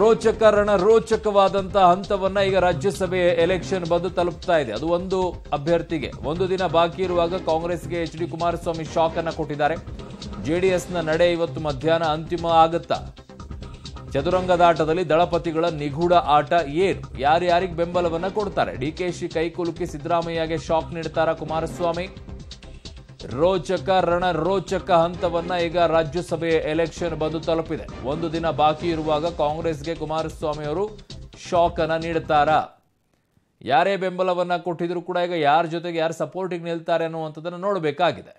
ರೋಚಕ ರಣ ರೋಚಕವಾದಂತಹ ಹಂತವನ್ನ ಈಗ ರಾಜ್ಯಸಭೆ ಎಲೆಕ್ಷನ್ ಬಂದು ತಲುಪ್ತಾ ಇದೆ ಅದು ಒಂದು ಅಭ್ಯರ್ಥಿಗೆ ಒಂದು ದಿನ ಬಾಕಿ ಇರುವಾಗ ಕಾಂಗ್ರೆಸ್ಗೆ ಎಚ್ ಡಿ ಕುಮಾರಸ್ವಾಮಿ ಶಾಕ್ ಅನ್ನ ಕೊಟ್ಟಿದ್ದಾರೆ ನ ನಡೆ ಇವತ್ತು ಮಧ್ಯಾಹ್ನ ಅಂತಿಮ ಆಗತ್ತಾ ಚದುರಂಗದಾಟದಲ್ಲಿ ದಳಪತಿಗಳ ನಿಗೂಢ ಆಟ ಏನು ಯಾರ್ಯಾರಿಗೆ ಬೆಂಬಲವನ್ನ ಕೊಡ್ತಾರೆ ಡಿಕೆಶಿ ಕೈಕುಲುಕಿ ಸಿದ್ದರಾಮಯ್ಯಗೆ ಶಾಕ್ ನೀಡ್ತಾರಾ ಕುಮಾರಸ್ವಾಮಿ ರೋಚಕ ರೋಚಕ ಹಂತವನ್ನ ಈಗ ರಾಜ್ಯಸಭೆ ಎಲೆಕ್ಷನ್ ಬಂದು ತಲುಪಿದೆ ಒಂದು ದಿನ ಬಾಕಿ ಇರುವಾಗ ಕಾಂಗ್ರೆಸ್ಗೆ ಕುಮಾರಸ್ವಾಮಿ ಅವರು ಶಾಕ್ ಅನ್ನ ನೀಡುತ್ತಾರಾ ಯಾರೇ ಬೆಂಬಲವನ್ನ ಕೊಟ್ಟಿದ್ರು ಕೂಡ ಈಗ ಯಾರ ಜೊತೆಗೆ ಯಾರು ಸಪೋರ್ಟಿಗೆ ನಿಲ್ತಾರೆ ಅನ್ನುವಂಥದ್ದನ್ನು ನೋಡಬೇಕಾಗಿದೆ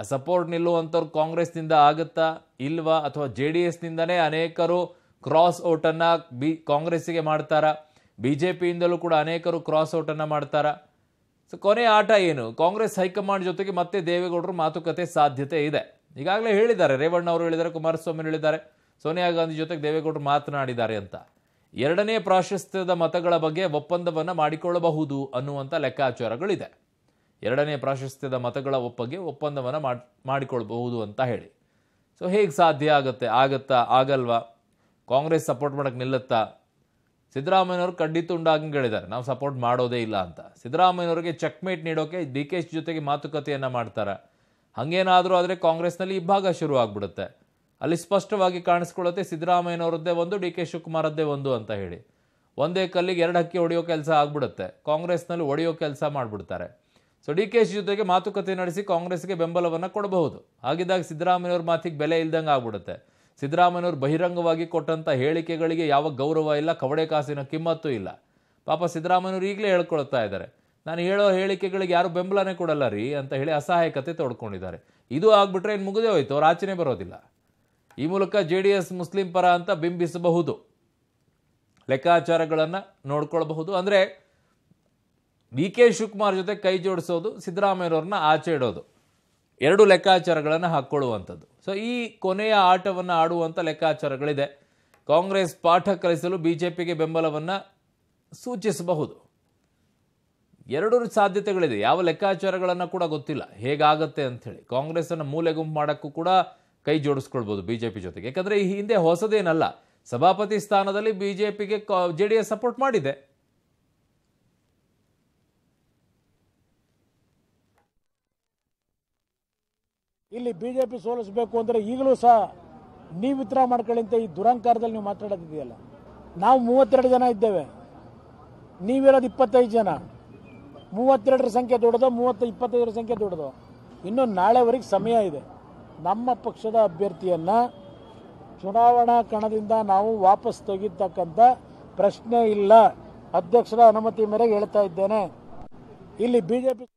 ಆ ಸಪೋರ್ಟ್ ನಿಲ್ಲುವಂಥವ್ರು ಕಾಂಗ್ರೆಸ್ನಿಂದ ಆಗುತ್ತಾ ಇಲ್ವಾ ಅಥವಾ ಜೆ ಡಿ ಎಸ್ನಿಂದನೇ ಅನೇಕರು ಕ್ರಾಸ್ ಔಟನ್ನು ಬಿ ಕಾಂಗ್ರೆಸ್ಸಿಗೆ ಮಾಡ್ತಾರಾ ಬಿ ಜೆ ಪಿಯಿಂದಲೂ ಕೂಡ ಅನೇಕರು ಕ್ರಾಸ್ ಔಟನ್ನು ಮಾಡ್ತಾರಾ ಸೊ ಕೊನೆ ಆಟ ಏನು ಕಾಂಗ್ರೆಸ್ ಹೈಕಮಾಂಡ್ ಜೊತೆಗೆ ಮತ್ತೆ ದೇವೇಗೌಡರು ಮಾತುಕತೆ ಸಾಧ್ಯತೆ ಇದೆ ಈಗಾಗಲೇ ಹೇಳಿದ್ದಾರೆ ರೇವಣ್ಣ ಅವರು ಹೇಳಿದ್ದಾರೆ ಕುಮಾರಸ್ವಾಮಿ ಹೇಳಿದ್ದಾರೆ ಸೋನಿಯಾ ಗಾಂಧಿ ಜೊತೆಗೆ ದೇವೇಗೌಡರು ಮಾತನಾಡಿದ್ದಾರೆ ಅಂತ ಎರಡನೇ ಪ್ರಾಶಸ್ತ್ಯದ ಮತಗಳ ಬಗ್ಗೆ ಒಪ್ಪಂದವನ್ನು ಮಾಡಿಕೊಳ್ಳಬಹುದು ಅನ್ನುವಂಥ ಲೆಕ್ಕಾಚಾರಗಳಿದೆ ಎರಡನೇ ಪ್ರಾಶಸ್ತ್ಯದ ಮತಗಳ ಒಪ್ಪಗೆ ಒಪ್ಪಂದವನ್ನು ಮಾಡಿ ಮಾಡಿಕೊಳ್ಬಹುದು ಅಂತ ಹೇಳಿ ಸೊ ಹೇಗೆ ಸಾಧ್ಯ ಆಗುತ್ತೆ ಆಗತ್ತಾ ಆಗಲ್ವಾ ಕಾಂಗ್ರೆಸ್ ಸಪೋರ್ಟ್ ಮಾಡೋಕ್ಕೆ ನಿಲ್ಲುತ್ತಾ ಸಿದ್ದರಾಮಯ್ಯನವರು ಉಂಡಾಗಿ ಹೇಳಿದ್ದಾರೆ ನಾವು ಸಪೋರ್ಟ್ ಮಾಡೋದೇ ಇಲ್ಲ ಅಂತ ಸಿದ್ದರಾಮಯ್ಯನವರಿಗೆ ಚೆಕ್ಮೇಟ್ ನೀಡೋಕೆ ಡಿ ಕೆ ಶಿ ಜೊತೆಗೆ ಮಾತುಕತೆಯನ್ನು ಮಾಡ್ತಾರೆ ಹಾಗೇನಾದರೂ ಆದರೆ ಕಾಂಗ್ರೆಸ್ನಲ್ಲಿ ಇಬ್ಬಾಗ ಶುರು ಆಗಿಬಿಡುತ್ತೆ ಅಲ್ಲಿ ಸ್ಪಷ್ಟವಾಗಿ ಕಾಣಿಸ್ಕೊಳ್ಳುತ್ತೆ ಸಿದ್ದರಾಮಯ್ಯನವರದ್ದೇ ಒಂದು ಡಿ ಕೆ ಶಿವಕುಮಾರದ್ದೇ ಒಂದು ಅಂತ ಹೇಳಿ ಒಂದೇ ಕಲ್ಲಿಗೆ ಎರಡು ಹಕ್ಕಿ ಹೊಡೆಯೋ ಕೆಲಸ ಆಗ್ಬಿಡುತ್ತೆ ಕಾಂಗ್ರೆಸ್ನಲ್ಲಿ ಒಡೆಯೋ ಕೆಲಸ ಮಾಡಿಬಿಡ್ತಾರೆ ಸೊ ಡಿ ಕೆ ಶಿ ಜೊತೆಗೆ ಮಾತುಕತೆ ನಡೆಸಿ ಕಾಂಗ್ರೆಸ್ಗೆ ಬೆಂಬಲವನ್ನು ಕೊಡಬಹುದು ಹಾಗಿದ್ದಾಗ ಸಿದ್ದರಾಮಯ್ಯವ್ರ ಮಾತಿಗೆ ಬೆಲೆ ಇಲ್ದಂಗೆ ಆಗ್ಬಿಡುತ್ತೆ ಸಿದ್ದರಾಮಯ್ಯವರು ಬಹಿರಂಗವಾಗಿ ಕೊಟ್ಟಂಥ ಹೇಳಿಕೆಗಳಿಗೆ ಯಾವ ಗೌರವ ಇಲ್ಲ ಕವಡೆ ಕಾಸಿನ ಕಿಮ್ಮತ್ತೂ ಇಲ್ಲ ಪಾಪ ಸಿದ್ದರಾಮಯ್ಯವರು ಈಗಲೇ ಹೇಳ್ಕೊಳ್ತಾ ಇದ್ದಾರೆ ನಾನು ಹೇಳೋ ಹೇಳಿಕೆಗಳಿಗೆ ಯಾರು ಬೆಂಬಲನೇ ಕೊಡಲ್ಲ ರೀ ಅಂತ ಹೇಳಿ ಅಸಹಾಯಕತೆ ತೋಡ್ಕೊಂಡಿದ್ದಾರೆ ಇದು ಆಗ್ಬಿಟ್ರೆ ಇನ್ನು ಮುಗಿದೇ ಹೋಯ್ತು ಅವ್ರು ಆಚನೆ ಬರೋದಿಲ್ಲ ಈ ಮೂಲಕ ಜೆ ಡಿ ಎಸ್ ಮುಸ್ಲಿಂ ಪರ ಅಂತ ಬಿಂಬಿಸಬಹುದು ಲೆಕ್ಕಾಚಾರಗಳನ್ನು ನೋಡ್ಕೊಳ್ಬಹುದು ಅಂದರೆ ಡಿ ಕೆ ಶಿವಕುಮಾರ್ ಜೊತೆ ಕೈ ಜೋಡಿಸೋದು ಸಿದ್ದರಾಮಯ್ಯವ್ರನ್ನ ಆಚೆ ಇಡೋದು ಎರಡು ಲೆಕ್ಕಾಚಾರಗಳನ್ನು ಹಾಕ್ಕೊಳ್ಳುವಂಥದ್ದು ಸೊ ಈ ಕೊನೆಯ ಆಟವನ್ನು ಆಡುವಂಥ ಲೆಕ್ಕಾಚಾರಗಳಿದೆ ಕಾಂಗ್ರೆಸ್ ಪಾಠ ಕಲಿಸಲು ಬಿ ಜೆ ಪಿಗೆ ಬೆಂಬಲವನ್ನು ಸೂಚಿಸಬಹುದು ಎರಡು ಸಾಧ್ಯತೆಗಳಿದೆ ಯಾವ ಲೆಕ್ಕಾಚಾರಗಳನ್ನು ಕೂಡ ಗೊತ್ತಿಲ್ಲ ಹೇಗಾಗತ್ತೆ ಅಂಥೇಳಿ ಕಾಂಗ್ರೆಸ್ಸನ್ನು ಮೂಲೆ ಗುಂಪು ಮಾಡೋಕ್ಕೂ ಕೂಡ ಕೈ ಜೋಡಿಸ್ಕೊಳ್ಬೋದು ಬಿ ಜೆ ಪಿ ಜೊತೆಗೆ ಯಾಕಂದರೆ ಈ ಹಿಂದೆ ಹೊಸದೇನಲ್ಲ ಸಭಾಪತಿ ಸ್ಥಾನದಲ್ಲಿ ಬಿ ಜೆ ಪಿಗೆ ಕಾ ಜೆ ಡಿ ಎಸ್ ಸಪೋರ್ಟ್ ಮಾಡಿದೆ ಇಲ್ಲಿ ಬಿಜೆಪಿ ಸೋಲಿಸಬೇಕು ಅಂದರೆ ಈಗಲೂ ಸಹ ನೀವು ವಿತರ ಅಂತ ಈ ದುರಂಕಾರದಲ್ಲಿ ನೀವು ಮಾತಾಡೋದಿದೆಯಲ್ಲ ನಾವು ಮೂವತ್ತೆರಡು ಜನ ಇದ್ದೇವೆ ನೀವಿರೋದು ಇಪ್ಪತ್ತೈದು ಜನ ಮೂವತ್ತೆರಡರ ಸಂಖ್ಯೆ ದೊಡ್ಡದು ಮೂವತ್ತು ಇಪ್ಪತ್ತೈದರ ಸಂಖ್ಯೆ ದೊಡ್ಡದು ಇನ್ನು ನಾಳೆವರೆಗೆ ಸಮಯ ಇದೆ ನಮ್ಮ ಪಕ್ಷದ ಅಭ್ಯರ್ಥಿಯನ್ನು ಚುನಾವಣಾ ಕಣದಿಂದ ನಾವು ವಾಪಸ್ ತೆಗಿತಕ್ಕಂಥ ಪ್ರಶ್ನೆ ಇಲ್ಲ ಅಧ್ಯಕ್ಷರ ಅನುಮತಿ ಮೇರೆಗೆ ಹೇಳ್ತಾ ಇದ್ದೇನೆ ಇಲ್ಲಿ ಬಿಜೆಪಿ